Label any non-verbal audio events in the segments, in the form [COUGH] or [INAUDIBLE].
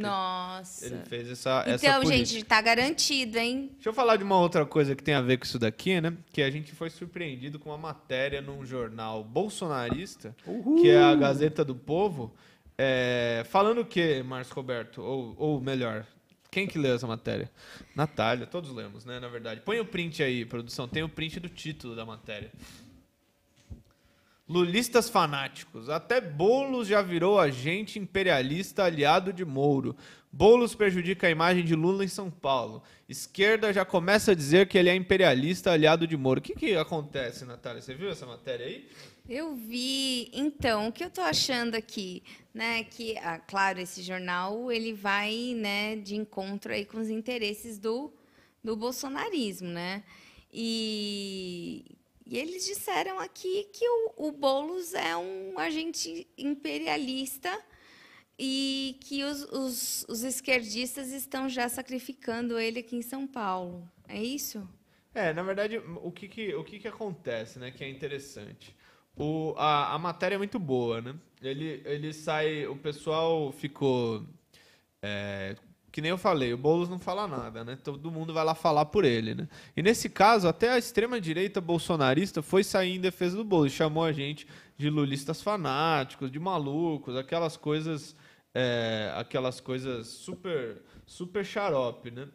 Nossa. Ele fez essa. Então, essa gente, tá garantido, hein? Deixa eu falar de uma outra coisa que tem a ver com isso daqui, né? Que a gente foi surpreendido com uma matéria num jornal bolsonarista, Uhul. que é a Gazeta do Povo. É... Falando o que, Márcio Roberto? Ou, ou melhor, quem que leu essa matéria? Natália, todos lemos, né? Na verdade. Põe o print aí, produção. Tem o print do título da matéria. Lulistas fanáticos. Até Boulos já virou agente imperialista aliado de Mouro. Boulos prejudica a imagem de Lula em São Paulo. Esquerda já começa a dizer que ele é imperialista aliado de Moro. O que, que acontece, Natália? Você viu essa matéria aí? Eu vi. Então, o que eu estou achando aqui, né, que, ah, claro, esse jornal ele vai, né, de encontro aí com os interesses do, do bolsonarismo, né? E e eles disseram aqui que o, o Boulos é um agente imperialista e que os, os, os, esquerdistas estão já sacrificando ele aqui em São Paulo. É isso? É, na verdade, o que, que o que, que acontece, né, que é interessante? O, a, a matéria é muito boa, né? Ele, ele sai. O pessoal ficou é, que nem eu falei, o Boulos não fala nada, né? Todo mundo vai lá falar por ele, né? E nesse caso, até a extrema-direita bolsonarista foi sair em defesa do Boulos, chamou a gente de lulistas fanáticos, de malucos, aquelas coisas, é, aquelas coisas super, super xarope, né?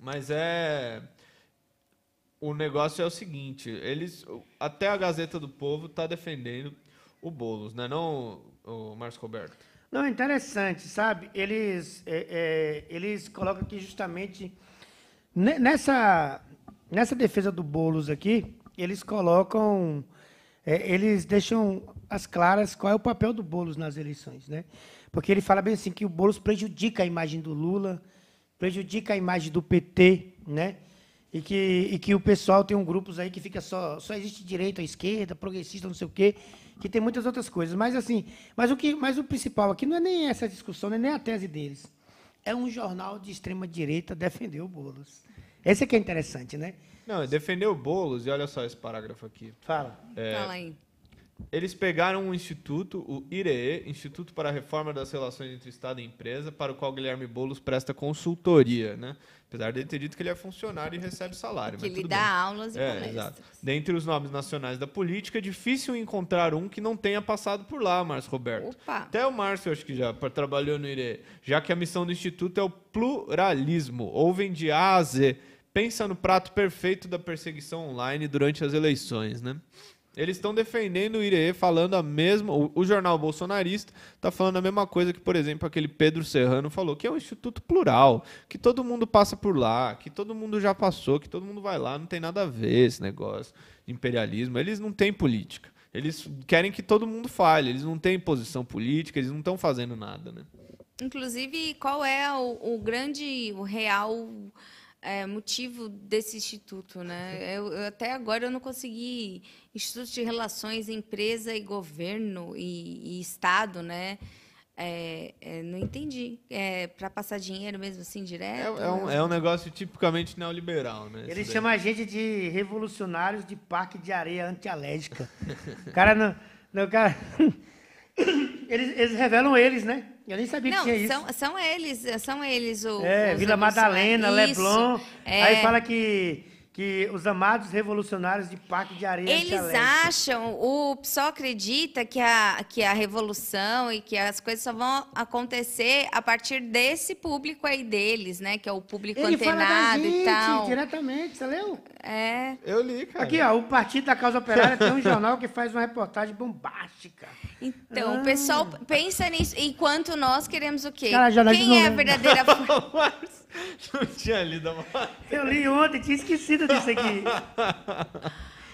Mas é... O negócio é o seguinte, eles... Até a Gazeta do Povo está defendendo o Boulos, né? Não o Márcio Roberto. Não, é interessante, sabe? Eles, é, é, eles colocam aqui justamente nessa, nessa defesa do Bolos aqui, eles colocam, é, eles deixam as claras qual é o papel do Bolos nas eleições, né? Porque ele fala bem assim que o Bolos prejudica a imagem do Lula, prejudica a imagem do PT, né? E que, e que o pessoal tem um grupos aí que fica só só existe direita, esquerda, progressista, não sei o quê que tem muitas outras coisas. Mas assim, mas o que, mas o principal aqui não é nem essa discussão, é nem a tese deles. É um jornal de extrema direita defender o Bolos. Esse aqui é, é interessante, né? Não, é defender o Bolos e olha só esse parágrafo aqui. Fala. É, Fala aí. Eles pegaram um instituto, o IREE, Instituto para a Reforma das Relações entre Estado e Empresa, para o qual Guilherme Boulos presta consultoria, né? Apesar de ele ter dito que ele é funcionário e recebe salário. Que ele dá bem. aulas e é, Exato. Dentre os nomes nacionais da política, é difícil encontrar um que não tenha passado por lá, Márcio Roberto. Opa. Até o Márcio, acho que já trabalhou no IREE, já que a missão do Instituto é o pluralismo. Ouvem de A a Z. Pensa no prato perfeito da perseguição online durante as eleições, né? Eles estão defendendo o IRE, falando a mesma. O, o jornal bolsonarista está falando a mesma coisa que, por exemplo, aquele Pedro Serrano falou, que é um instituto plural, que todo mundo passa por lá, que todo mundo já passou, que todo mundo vai lá, não tem nada a ver esse negócio de imperialismo. Eles não têm política. Eles querem que todo mundo fale, eles não têm posição política, eles não estão fazendo nada, né? Inclusive, qual é o, o grande, o real é, motivo desse instituto, né? Eu, eu, até agora eu não consegui instituto de relações empresa e governo e, e estado, né? É, é, não entendi. É para passar dinheiro mesmo assim direto? É, é, um, é um negócio tipicamente neoliberal, né? Ele chama a gente de revolucionários de parque de areia antialérgica. [LAUGHS] o cara não. não cara... [COUGHS] eles, eles revelam eles, né? Eu nem sabia não, que tinha são, isso. São eles, são eles. O, é, Vila Madalena, Leblon. É... Aí fala que que os amados revolucionários de Parque de Areia. Eles acham, o pessoal acredita que a, que a revolução e que as coisas só vão acontecer a partir desse público aí deles, né? Que é o público Ele antenado fala da gente, e tal. Diretamente, você leu? É. Eu li, cara. Aqui, ó, o Partido da Causa Operária tem um [LAUGHS] jornal que faz uma reportagem bombástica. Então, ah. o pessoal pensa nisso, enquanto nós queremos o quê? Cara, Quem é a verdadeira [LAUGHS] [LAUGHS] Não tinha lido a matéria. Eu li ontem, tinha esquecido disso aqui.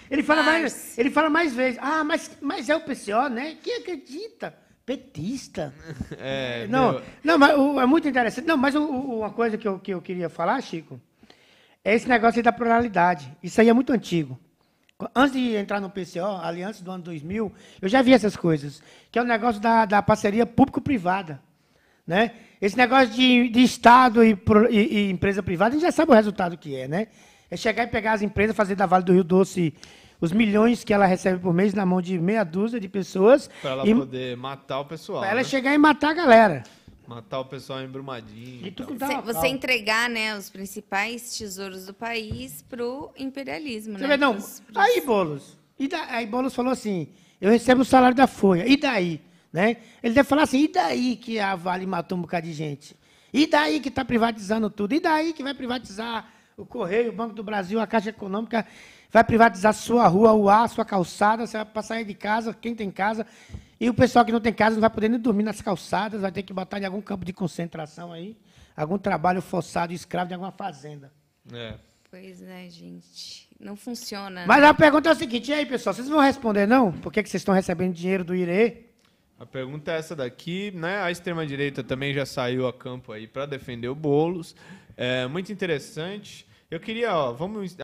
Ele fala, mais, ele fala mais vezes. Ah, mas, mas é o PCO, né? Quem acredita? Petista. É, não, meu... não, mas o, é muito interessante. Não, mas o, o, uma coisa que eu, que eu queria falar, Chico, é esse negócio aí da pluralidade. Isso aí é muito antigo. Antes de entrar no PCO, aliança do ano 2000, eu já vi essas coisas, que é o negócio da, da parceria público-privada. Né? Esse negócio de, de Estado e, e, e, empresa privada, a gente já sabe o resultado que é, né? É chegar e pegar as empresas, fazer da Vale do Rio Doce os milhões que ela recebe por mês na mão de meia dúzia de pessoas. Para ela e, poder matar o pessoal. Para né? ela chegar e matar a galera. Matar o pessoal em Brumadinho. Você, você, entregar né, os principais tesouros do país para o imperialismo. Você né? Vê, não. Pros, pros... Aí, Boulos. E da... Aí, Boulos falou assim: eu recebo o salário da Folha. E daí? Né? Ele deve falar assim: e daí que a Vale matou um bocado de gente? E daí que está privatizando tudo? E daí que vai privatizar o Correio, o Banco do Brasil, a Caixa Econômica? Vai privatizar sua rua, o ar, sua calçada? Você vai passar aí de casa, quem tem casa? E o pessoal que não tem casa não vai poder nem dormir nas calçadas, vai ter que botar em algum campo de concentração aí, algum trabalho forçado, escravo de alguma fazenda. É. Pois é, gente. Não funciona. Mas né? a pergunta é o seguinte, e aí, pessoal, vocês vão responder não? Por que, que vocês estão recebendo dinheiro do IRE? A pergunta é essa daqui, né? A extrema direita também já saiu a campo aí para defender o Bolos. É muito interessante. Eu queria, ó, vamos